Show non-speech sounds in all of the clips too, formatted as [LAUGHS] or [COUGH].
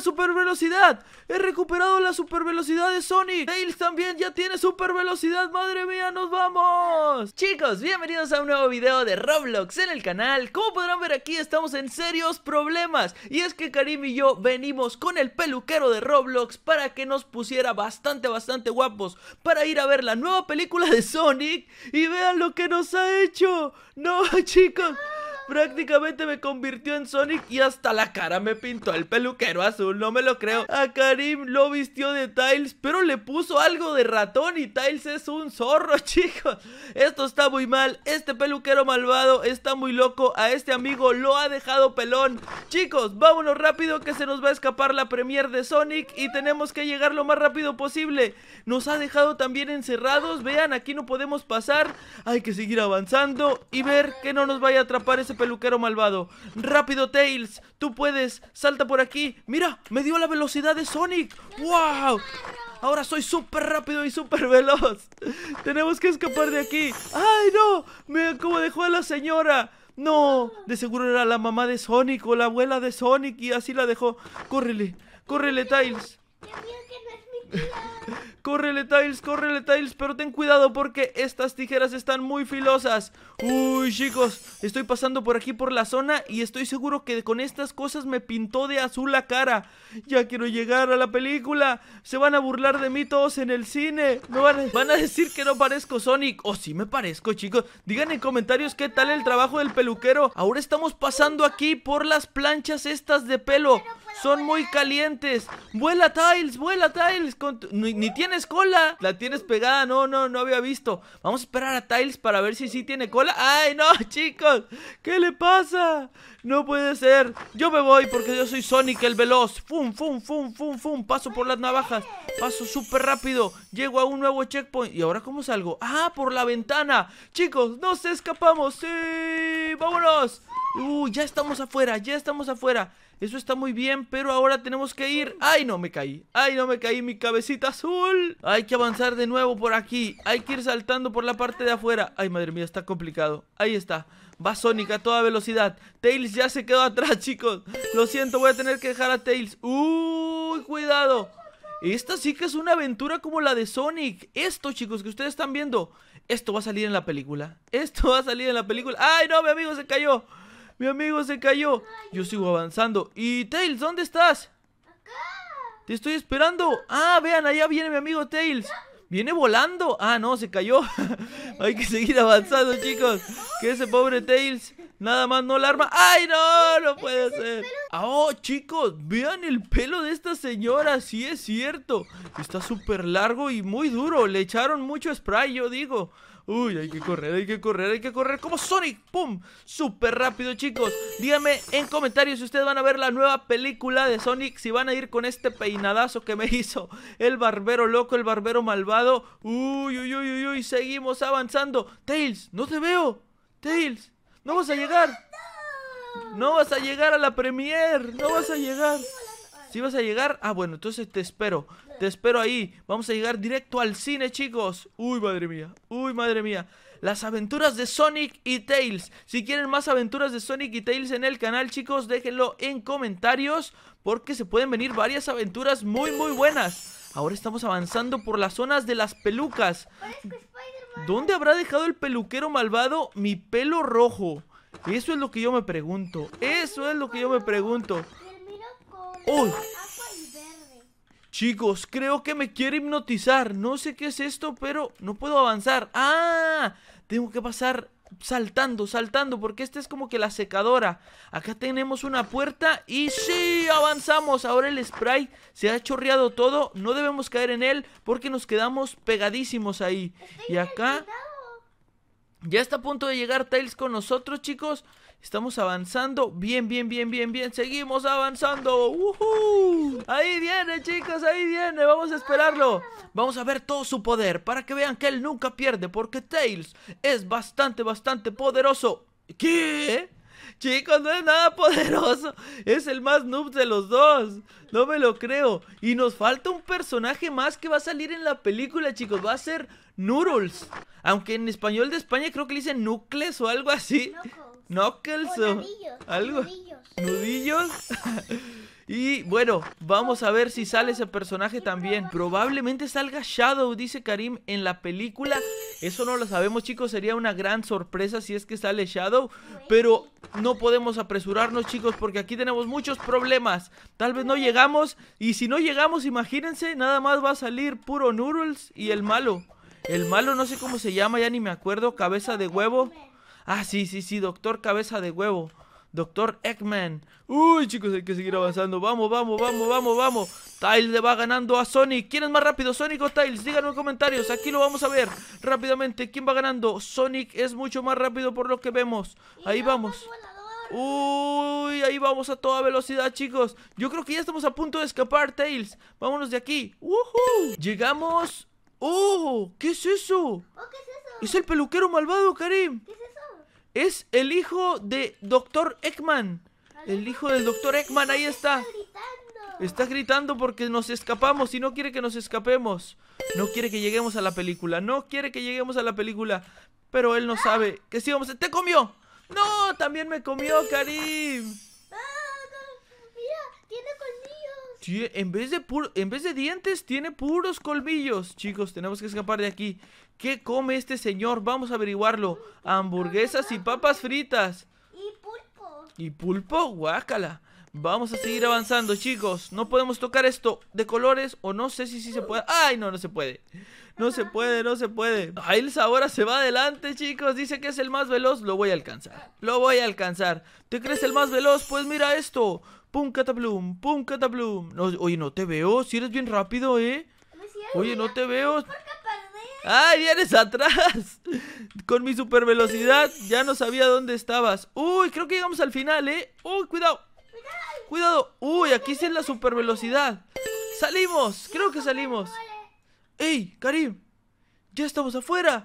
super velocidad. He recuperado la super velocidad de Sonic. Tails también ya tiene super velocidad. Madre mía, nos vamos. Chicos, bienvenidos a un nuevo video de Roblox en el canal. Como podrán ver aquí, estamos en serios problemas. Y es que Karim y yo venimos con el peluquero de Roblox para que nos pusiera bastante, bastante guapos. Para ir a ver la nueva película de Sonic. Y vean lo que nos ha hecho. No, [LAUGHS] chicos prácticamente me convirtió en Sonic y hasta la cara me pintó el peluquero azul, no me lo creo. A Karim lo vistió de Tails, pero le puso algo de ratón y Tails es un zorro, [LAUGHS] chicos. Esto está muy mal, este peluquero malvado está muy loco, a este amigo lo ha dejado pelón. Chicos, vámonos rápido que se nos va a escapar la premier de Sonic y tenemos que llegar lo más rápido posible. Nos ha dejado también encerrados, vean, aquí no podemos pasar, hay que seguir avanzando y ver que no nos vaya a atrapar ese peluquero malvado. Rápido, Tails, tú puedes. Salta por aquí. Mira, me dio la velocidad de Sonic. ¡Wow! Ahora soy súper rápido y súper veloz. [LAUGHS] Tenemos que escapar de aquí. ¡Ay, no! ¡Me cómo dejó a la señora. No, de seguro era la mamá de Sonic o la abuela de Sonic y así la dejó. Córrele, córrele, Tails. Córrele, Tails, córrele, Tails Pero ten cuidado porque estas tijeras están muy filosas Uy, chicos Estoy pasando por aquí por la zona Y estoy seguro que con estas cosas me pintó de azul la cara Ya quiero llegar a la película Se van a burlar de mí todos en el cine Me van a, van a decir que no parezco Sonic O oh, sí me parezco, chicos Digan en comentarios qué tal el trabajo del peluquero Ahora estamos pasando aquí por las planchas estas de pelo son muy calientes. Vuela Tiles, vuela Tiles. ni, ni, tienes cola. La tienes pegada. No, no, no había visto. Vamos a esperar a Tiles para ver si sí tiene cola. Ay, no, [LAUGHS] chicos. ¿Qué le pasa? No puede ser. Yo me voy porque yo soy Sonic el veloz. Fum, fum, fum, fum, fum. Paso por las navajas. Paso súper rápido. Llego a un nuevo checkpoint. ¿Y ahora cómo salgo? Ah, por la ventana. Chicos, nos escapamos. Sí, vámonos. Uh, ya estamos afuera, ya estamos afuera. Eso está muy bien, pero ahora tenemos que ir ¡Ay, no me caí! ¡Ay, no me caí mi cabecita azul! Hay que avanzar de nuevo por aquí Hay que ir saltando por la parte de afuera ¡Ay, madre mía, está complicado! Ahí está Va Sonic a toda velocidad Tails ya se quedó atrás, [LAUGHS] chicos Lo siento, voy a tener que dejar a Tails ¡Uy, cuidado! Esta sí que es una aventura como la de Sonic Esto, chicos, que ustedes están viendo Esto va a salir en la película Esto va a salir en la película ¡Ay, no, mi amigo se cayó! Mi amigo se cayó. Yo sigo avanzando. ¿Y Tails, dónde estás? Te estoy esperando. Ah, vean, allá viene mi amigo Tails. Viene volando. Ah, no, se cayó. [LAUGHS] Hay que seguir avanzando, chicos. Que ese pobre Tails Nada más no la arma. ¡Ay, no! No puede ser. Ah, chicos! Vean el pelo de esta señora. Sí, es cierto. Está súper largo y muy duro. Le echaron mucho spray, yo digo. Uy, hay que correr, hay que correr, hay que correr como Sonic, ¡pum! Súper rápido, chicos Díganme en comentarios si ustedes van a ver la nueva película de Sonic Si van a ir con este peinadazo que me [LAUGHS] hizo el barbero loco, el barbero malvado Uy, uy, uy, uy, uy, seguimos avanzando Tails, no te veo Tails no vas a llegar. No vas a llegar a la premier. No vas a llegar. Si vas a llegar, ah bueno, entonces te espero. Te espero ahí. Vamos a llegar directo al cine, chicos. Uy, madre mía. Uy, madre mía. Las aventuras de Sonic y Tails. Si quieren más aventuras de Sonic y Tails en el canal, chicos, déjenlo en comentarios. Porque se pueden venir varias aventuras muy, muy buenas. Ahora estamos avanzando por las zonas de las pelucas. ¿Dónde habrá dejado el peluquero malvado mi pelo rojo? Eso es lo que yo me pregunto. Eso es lo que yo me pregunto. ¡Uy! Chicos, creo que me quiere hipnotizar. No sé qué es esto, pero no puedo avanzar. ¡Ah! Tengo que pasar saltando, saltando, porque esta es como que la secadora. Acá tenemos una puerta y sí, avanzamos. Ahora el spray se ha chorreado todo, no debemos caer en él porque nos quedamos pegadísimos ahí. Y acá... Ya está a punto de llegar Tails con nosotros, chicos. Estamos avanzando. Bien, bien, bien, bien, bien. Seguimos avanzando. Ahí viene, chicos. Ahí viene. Vamos a esperarlo. Vamos a ver todo su poder para que vean que él nunca pierde. Porque Tails es bastante, bastante poderoso. ¿Qué? Chicos, no es nada poderoso. Es el más noob de los dos. No me lo creo. Y nos falta un personaje más que va a salir en la película, chicos. Va a ser noodles. Aunque en español de España creo que le dicen núcleos o algo así. Knuckles o nudillos, algo. ¿Nudillos? [LAUGHS] y bueno, vamos a ver si sale ese personaje también. Probablemente salga Shadow, dice Karim, en la película. Eso no lo sabemos, chicos. Sería una gran sorpresa si es que sale Shadow. Pero no podemos apresurarnos, chicos, porque aquí tenemos muchos problemas. Tal vez no llegamos. Y si no llegamos, imagínense, nada más va a salir puro Noodles y el malo. El malo, no sé cómo se llama, ya ni me acuerdo. Cabeza de huevo. Ah, sí, sí, sí, doctor cabeza de huevo. Doctor Eggman. Uy, chicos, hay que seguir avanzando. Vamos, vamos, vamos, vamos, vamos. Tails le va ganando a Sonic. ¿Quién es más rápido, Sonic o Tails? Díganme en comentarios. Aquí lo vamos a ver rápidamente. ¿Quién va ganando? Sonic es mucho más rápido por lo que vemos. Ahí vamos. Uy, ahí vamos a toda velocidad, chicos. Yo creo que ya estamos a punto de escapar, Tails. Vámonos de aquí. Llegamos ¡Oh! ¡Oh! ¿Qué es eso? es el peluquero malvado, Karim. ¿Qué es eso? Es el hijo de Doctor Ekman. El hijo del Doctor Ekman, ahí está. Está gritando porque nos escapamos y no quiere que nos escapemos. No quiere que lleguemos a la película. No quiere que lleguemos a la película. Pero él no sabe que sí vamos ¡Te comió! ¡No! También me comió, Karim. en, vez de en vez de dientes, tiene puros colmillos. Chicos, tenemos que escapar de aquí. ¿Qué come este señor? Vamos a averiguarlo. Hamburguesas y papas fritas. Y pulpo. Y pulpo, guácala. Vamos a seguir avanzando, chicos. No podemos tocar esto de colores o no sé si sí se puede. ¡Ay, no, no se puede! No se puede, no se puede. Ailsa ahora se va adelante, chicos. Dice que es el más veloz. Lo voy a alcanzar. Lo voy a alcanzar. ¿Te crees el más veloz? Pues mira esto. Pum, catablum Pum, catablum, oye, no te veo. Si eres bien rápido, ¿eh? Oye, no te veo. ¡Ay, vienes atrás! [LAUGHS] Con mi super velocidad ya no sabía dónde estabas. Uy, creo que llegamos al final, ¿eh? Uy, cuidado. Cuidado. Uy, aquí sí es la super velocidad. Salimos. Creo que salimos. ¡Ey, Karim! Ya estamos afuera.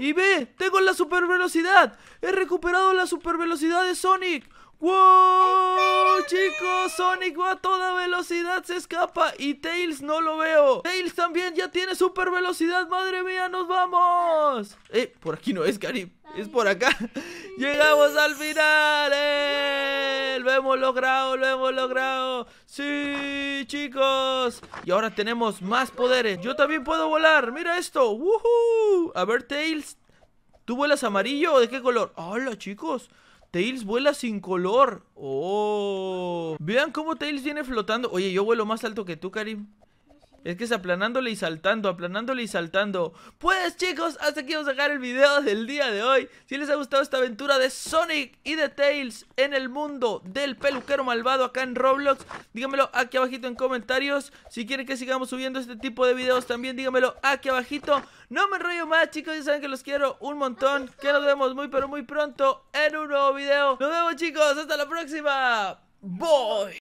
Y ve, tengo la super velocidad. He recuperado la super velocidad de Sonic. ¡Wow! Chicos, Sonic va a toda velocidad, se escapa y Tails no lo veo. Tails también ya tiene super velocidad, madre mía, nos vamos. Eh, por aquí no es, Karim, es por acá. [LAUGHS] Llegamos al final. Eh lo hemos logrado, lo hemos logrado. Sí, chicos. Y ahora tenemos más poderes. Yo también puedo volar. Mira esto. A ver, Tails. ¿Tú vuelas amarillo o de qué color? ¡Hola, chicos! Tails vuela sin color. ¡Oh! Vean cómo Tails viene flotando. Oye, yo vuelo más alto que tú, Karim. Es que es aplanándole y saltando, aplanándole y saltando. Pues chicos, hasta aquí vamos a dejar el video del día de hoy. Si les ha gustado esta aventura de Sonic y de Tails en el mundo del peluquero malvado acá en Roblox, dígamelo aquí abajito en comentarios. Si quieren que sigamos subiendo este tipo de videos también, dígamelo aquí abajito. No me enrollo más chicos, ya saben que los quiero un montón. Que nos vemos muy pero muy pronto en un nuevo video. Nos vemos chicos, hasta la próxima. Boy.